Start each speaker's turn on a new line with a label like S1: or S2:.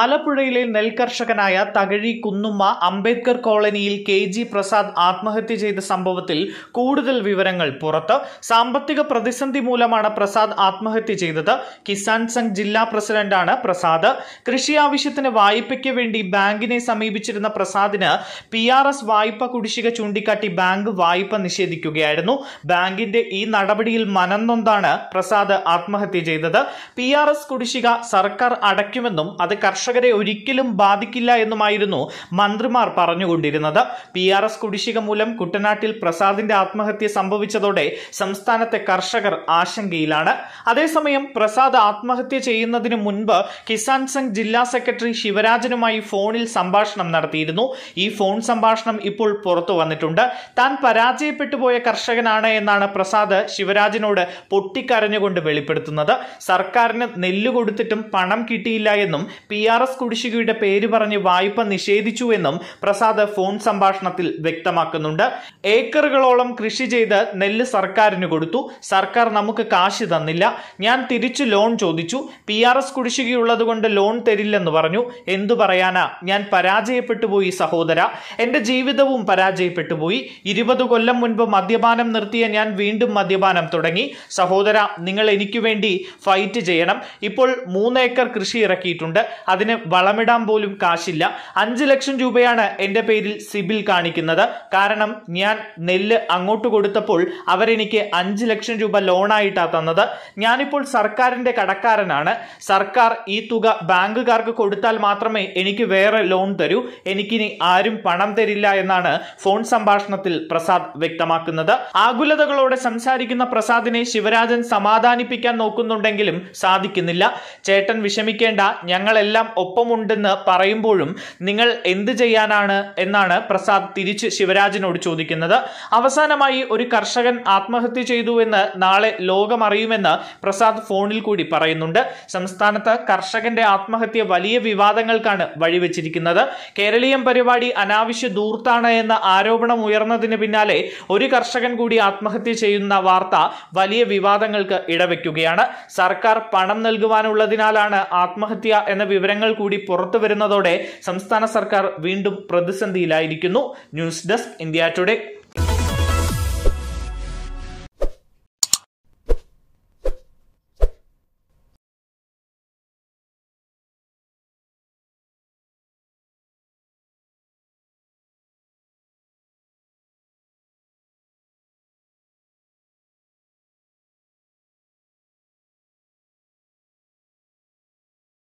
S1: ആലപ്പുഴയിലെ നെൽകർഷകനായ തകഴി കുന്നുമ്മ അംബേദ്കർ കോളനിയിൽ K G Prasad ആത്മഹത്യ ചെയ്ത സംഭവത്തിൽ കൂടുതൽ വിവരങ്ങൾ പുറത്ത് സാമ്പത്തിക പ്രതിസന്ധി മൂലമാണ് പ്രസാദ് ആത്മഹത്യ ചെയ്തത് കിസാൻ സംഘ് ജില്ലാ പ്രസിഡന്റാണ് പ്രസാദ് കൃഷി ആവശ്യത്തിന് വായ്പയ്ക്ക് വേണ്ടി ബാങ്കിനെ സമീപിച്ചിരുന്ന പ്രസാദിന് പി ആർ എസ് വായ്പ കുടിശ്ശിക ചൂണ്ടിക്കാട്ടി ബാങ്ക് വായ്പ നിഷേധിക്കുകയായിരുന്നു ബാങ്കിന്റെ ഈ നടപടിയിൽ മനംനൊന്താണ് പ്രസാദ് ആത്മഹത്യ ചെയ്തത് പി ആർ എസ് കുടിശ്ശിക സർക്കാർ അടയ്ക്കുമെന്നും അത് കർഷകരെ ഒരിക്കലും ബാധിക്കില്ല എന്നുമായിരുന്നു മന്ത്രിമാർ പറഞ്ഞുകൊണ്ടിരുന്നത് പി ആർ എസ് കുടിശ്ശിക മൂലം കുട്ടനാട്ടിൽ പ്രസാദിന്റെ ആത്മഹത്യ സംഭവിച്ചതോടെ സംസ്ഥാനത്തെ കർഷകർ ആശങ്കയിലാണ് അതേസമയം പ്രസാദ് ആത്മഹത്യ ചെയ്യുന്നതിന് മുൻപ് കിസാൻ സംഘ് ജില്ലാ സെക്രട്ടറി ശിവരാജനുമായി ഫോണിൽ സംഭാഷണം നടത്തിയിരുന്നു ഈ ഫോൺ സംഭാഷണം ഇപ്പോൾ പുറത്തു വന്നിട്ടുണ്ട് താൻ പരാജയപ്പെട്ടു പോയ കർഷകനാണ് എന്നാണ് പ്രസാദ് ശിവരാജനോട് പൊട്ടിക്കരഞ്ഞുകൊണ്ട് വെളിപ്പെടുത്തുന്നത് സർക്കാരിന് നെല്ല് കൊടുത്തിട്ടും പണം കിട്ടിയില്ല എന്നും പി ആർ എസ് കുടിശ്ശികയുടെ പേര് പറഞ്ഞ് വായ്പ നിഷേധിച്ചുവെന്നും പ്രസാദ് ഫോൺ സംഭാഷണത്തിൽ വ്യക്തമാക്കുന്നുണ്ട് ഏക്കറുകളോളം കൃഷി ചെയ്ത് നെല്ല് സർക്കാരിന് കൊടുത്തു സർക്കാർ നമുക്ക് കാശ് തന്നില്ല ഞാൻ തിരിച്ചു ലോൺ ചോദിച്ചു പി ആർ എസ് കുടിശ്ശികയുള്ളതുകൊണ്ട് ലോൺ തരില്ലെന്ന് പറഞ്ഞു എന്തു പറയാനാ ഞാൻ പരാജയപ്പെട്ടു പോയി സഹോദര എൻ്റെ ജീവിതവും പരാജയപ്പെട്ടു പോയി ഇരുപത് കൊല്ലം മുൻപ് മദ്യപാനം നിർത്തിയ ഞാൻ വീണ്ടും മദ്യപാനം തുടങ്ങി സഹോദര നിങ്ങൾ എനിക്ക് വേണ്ടി ഫൈറ്റ് ചെയ്യണം ഇപ്പോൾ മൂന്നേക്കർ കൃഷി ഇറക്കിയിട്ടുണ്ട് അതിന് വളമിടാൻ പോലും കാശില്ല അഞ്ച് ലക്ഷം രൂപയാണ് എൻ്റെ പേരിൽ സിബിൽ കാണിക്കുന്നത് കാരണം ഞാൻ നെല്ല് അങ്ങോട്ട് കൊടുത്തപ്പോൾ അവരെനിക്ക് അഞ്ച് ലക്ഷം രൂപ ലോണായിട്ടാണ് തന്നത് ഞാനിപ്പോൾ സർക്കാരിൻ്റെ കടക്കാരനാണ് സർക്കാർ ഈ തുക ബാങ്കുകാർക്ക് കൊടുത്താൽ മാത്രമേ എനിക്ക് വേറെ ലോൺ തരൂ എനിക്കിനി ആരും പണം തരില്ല എന്നാണ് ഫോൺ സംഭാഷണത്തിൽ പ്രസാദ് വ്യക്തമാക്കുന്നത് ആകുലതകളോടെ സംസാരിക്കുന്ന പ്രസാദിനെ ശിവരാജൻ സമാധാനിപ്പിക്കാൻ നോക്കുന്നുണ്ടെങ്കിലും സാധിക്കുന്നില്ല ചേട്ടൻ വിഷമിക്കേണ്ട ഞങ്ങളെല്ലാം എല്ലാം ഒപ്പമുണ്ടെന്ന് പറയുമ്പോഴും നിങ്ങൾ എന്ത് ചെയ്യാനാണ് എന്നാണ് പ്രസാദ് തിരിച്ച് ശിവരാജിനോട് ചോദിക്കുന്നത് അവസാനമായി ഒരു കർഷകൻ ആത്മഹത്യ ചെയ്തു എന്ന് നാളെ ലോകമറിയുമെന്ന് പ്രസാദ് ഫോണിൽ കൂടി പറയുന്നുണ്ട് സംസ്ഥാനത്ത് കർഷകന്റെ ആത്മഹത്യ വലിയ വിവാദങ്ങൾക്കാണ് വഴിവെച്ചിരിക്കുന്നത് കേരളീയം പരിപാടി അനാവശ്യ ദൂർത്താണ് എന്ന ആരോപണം ഉയർന്നതിന് പിന്നാലെ ഒരു കർഷകൻ കൂടി ആത്മഹത്യ ചെയ്യുന്ന വാർത്ത വലിയ വിവാദങ്ങൾക്ക് ഇടവെക്കുകയാണ് സർക്കാർ പണം നൽകുവാനുള്ളതിനാലാണ് ആത്മഹത്യ എന്ന വിവരം വിവരങ്ങൾ കൂടി പുറത്തു വരുന്നതോടെ സംസ്ഥാന സർക്കാർ വീണ്ടും പ്രതിസന്ധിയിലായിരിക്കുന്നു ന്യൂസ് ഡെസ്ക് ഇന്ത്യ ടുഡേ